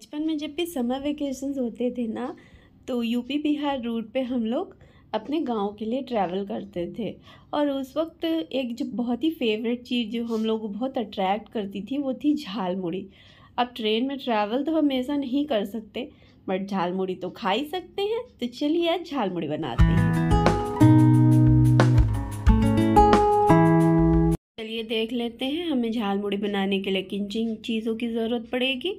बचपन में जब भी समर वेकेशन होते थे ना तो यूपी बिहार रूट पे हम लोग अपने गांव के लिए ट्रैवल करते थे और उस वक्त एक जो बहुत ही फेवरेट चीज़ जो हम लोग को बहुत अट्रैक्ट करती थी वो थी झाल मुड़ी अब ट्रेन में ट्रैवल तो हमेशा नहीं कर सकते बट झाल तो खा ही सकते हैं तो चलिए आज झाल बनाते हैं चलिए देख लेते हैं हमें झाल मुड़ी बनाने के लिए किन किन चीज़ों की ज़रूरत पड़ेगी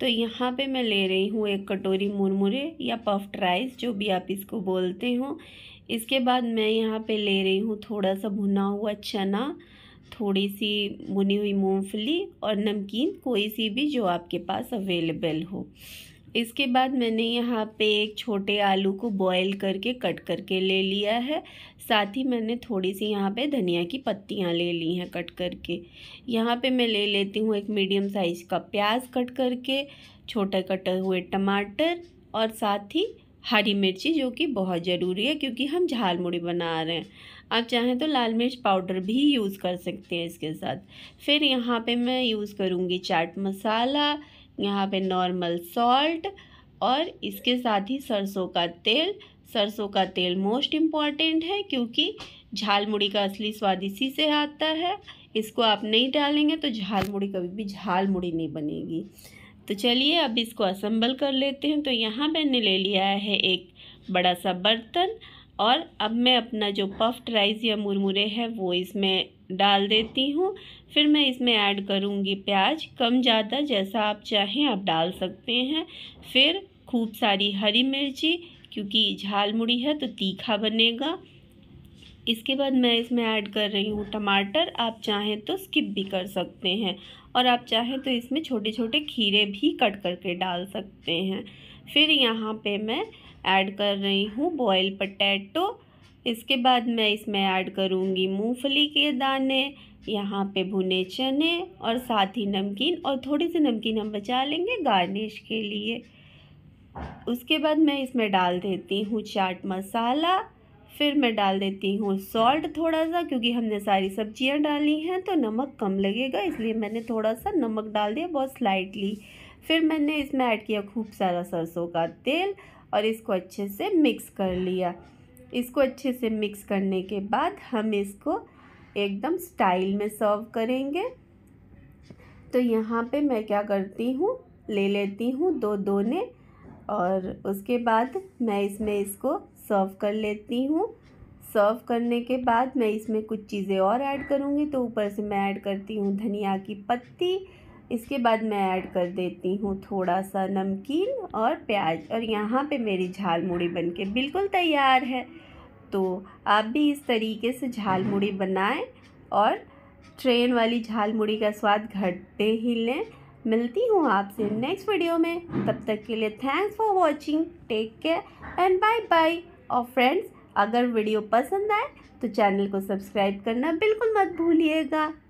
तो यहाँ पे मैं ले रही हूँ एक कटोरी मुरमुरे या पफ्ड राइस जो भी आप इसको बोलते हो इसके बाद मैं यहाँ पे ले रही हूँ थोड़ा सा भुना हुआ चना थोड़ी सी भुनी हुई मूँगफली और नमकीन कोई सी भी जो आपके पास अवेलेबल हो इसके बाद मैंने यहाँ पे एक छोटे आलू को बॉईल करके कट करके ले लिया है साथ ही मैंने थोड़ी सी यहाँ पे धनिया की पत्तियाँ ले ली हैं कट करके यहाँ पे मैं ले लेती हूँ एक मीडियम साइज़ का प्याज कट करके छोटे कटे हुए टमाटर और साथ ही हरी मिर्ची जो कि बहुत ज़रूरी है क्योंकि हम झाल मुड़ी बना रहे हैं आप चाहें तो लाल मिर्च पाउडर भी यूज़ कर सकते हैं इसके साथ फिर यहाँ पे मैं यूज़ करूँगी चाट मसाला यहाँ पे नॉर्मल सॉल्ट और इसके साथ ही सरसों का तेल सरसों का तेल मोस्ट इम्पॉर्टेंट है क्योंकि झाल मुड़ी का असली स्वाद इसी से आता है इसको आप नहीं डालेंगे तो झाल मुड़ी कभी भी झाल मुड़ी नहीं बनेगी तो चलिए अब इसको असम्बल कर लेते हैं तो यहाँ मैंने ले लिया है एक बड़ा सा बर्तन और अब मैं अपना जो पफ्ड राइस या मुरमुरे है वो इसमें डाल देती हूँ फिर मैं इसमें ऐड करूँगी प्याज कम ज़्यादा जैसा आप चाहें आप डाल सकते हैं फिर खूब सारी हरी मिर्ची क्योंकि झाल मुड़ी है तो तीखा बनेगा इसके बाद मैं इसमें ऐड कर रही हूँ टमाटर आप चाहें तो स्किप भी कर सकते हैं और आप चाहें तो इसमें छोटे छोटे खीरे भी कट करके डाल सकते हैं फिर यहाँ पे मैं ऐड कर रही हूँ बॉयल पटैटो इसके बाद मैं इसमें ऐड करूँगी मूंगफली के दाने यहाँ पे भुने चने और साथ ही नमकीन और थोड़ी सी नमकीन हम बचा लेंगे गार्निश के लिए उसके बाद मैं इसमें डाल देती हूँ चाट मसाला फिर मैं डाल देती हूँ सॉल्ट थोड़ा सा क्योंकि हमने सारी सब्जियाँ डाली हैं तो नमक कम लगेगा इसलिए मैंने थोड़ा सा नमक डाल दिया बहुत स्लाइटली फिर मैंने इसमें ऐड किया खूब सारा सरसों का तेल और इसको अच्छे से मिक्स कर लिया इसको अच्छे से मिक्स करने के बाद हम इसको एकदम स्टाइल में सर्व करेंगे तो यहाँ पे मैं क्या करती हूँ ले लेती हूँ दो दोने और उसके बाद मैं इसमें इसको सर्व कर लेती हूँ सर्व करने के बाद मैं इसमें कुछ चीज़ें और ऐड करूँगी तो ऊपर से मैं ऐड करती हूँ धनिया की पत्ती इसके बाद मैं ऐड कर देती हूँ थोड़ा सा नमकीन और प्याज और यहाँ पे मेरी झाल मूड़ी बन के बिल्कुल तैयार है तो आप भी इस तरीके से झाल मूड़ी बनाएं और ट्रेन वाली झाल मूड़ी का स्वाद घर पे ही लें मिलती हूँ आपसे नेक्स्ट वीडियो में तब तक के लिए thanks for watching take care and bye bye और फ्रेंड्स अगर वीडियो पसंद आए तो चैनल को सब्सक्राइब करना बिल्कुल मत भूलिएगा